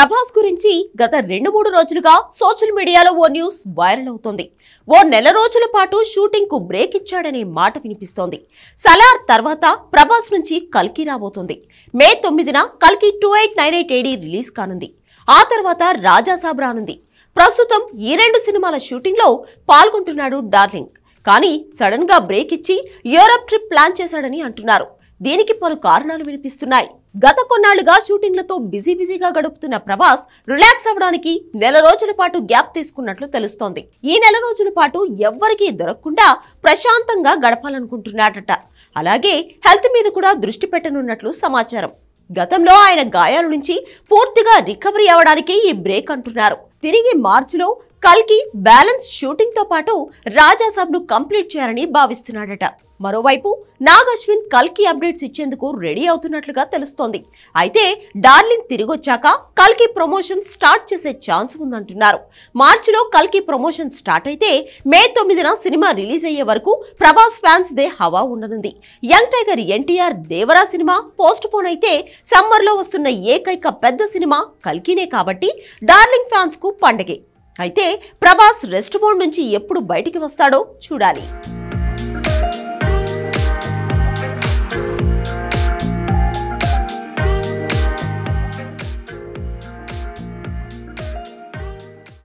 ప్రభాస్ గురించి గత రెండు మూడు రోజులుగా సోషల్ మీడియాలో ఓ న్యూస్ వైరల్ అవుతోంది ఓ నెల రోజుల పాటు షూటింగ్ కు బ్రేక్ ఇచ్చాడనే మాట వినిపిస్తోంది సలార్ తర్వాత ప్రభాస్ నుంచి కల్కి రాబోతోంది మే తొమ్మిదిన కల్కి two eight nine eight AD release కానుంది ఆ తర్వాత రాజాసాబ్ రానుంది ప్రస్తుతం ఈ రెండు సినిమాల షూటింగ్లో పాల్గొంటున్నాడు డార్లింగ్ కానీ సడన్గా బ్రేక్ ఇచ్చి యూరప్ ట్రిప్ ప్లాన్ చేశాడని అంటున్నారు దీనికి పలు కారణాలు వినిపిస్తున్నాయి గత కొన్నాళ్లుగా షూటింగ్లతో బిజీ బిజీగా గడుపుతున్న ప్రభాస్ రిలాక్స్ అవ్వడానికి నెల రోజుల పాటు గ్యాప్ తీసుకున్నట్లు తెలుస్తోంది ఈ నెల రోజుల పాటు ఎవ్వరికీ దొరకకుండా ప్రశాంతంగా గడపాలనుకుంటున్నాడట అలాగే హెల్త్ మీద కూడా దృష్టి పెట్టనున్నట్లు సమాచారం గతంలో ఆయన గాయాల నుంచి పూర్తిగా రికవరీ అవ్వడానికి ఈ బ్రేక్ అంటున్నారు తిరిగి మార్చిలో కల్కి బ్యాలెన్స్ షూటింగ్ తో పాటు ను కంప్లీట్ చేయాలని భావిస్తున్నాడట మరోవైపు నాగశ్విన్ కల్కి అప్డేట్స్ ఇచ్చేందుకు రెడీ అవుతున్నట్లుగా తెలుస్తోంది అయితే డార్లింగ్ తిరిగొచ్చాక కల్కి ప్రమోషన్ స్టార్ట్ చేసే ఛాన్స్ ఉందంటున్నారు మార్చిలో కల్కి ప్రమోషన్ స్టార్ట్ అయితే మే తొమ్మిదిన సినిమా రిలీజ్ అయ్యే వరకు ప్రభాస్ ఫ్యాన్స్ దే హవా ఉండనుంది young tiger NTR Devara cinema postpone అయితే సమ్మర్లో వస్తున్న ఏకైక పెద్ద సినిమా కల్కినే కాబట్టి డార్లింగ్ ఫ్యాన్స్ కు పండగే అయితే ప్రభాస్ రెస్ట్ బోర్డు నుంచి ఎప్పుడు బయటికి వస్తాడో చూడాలి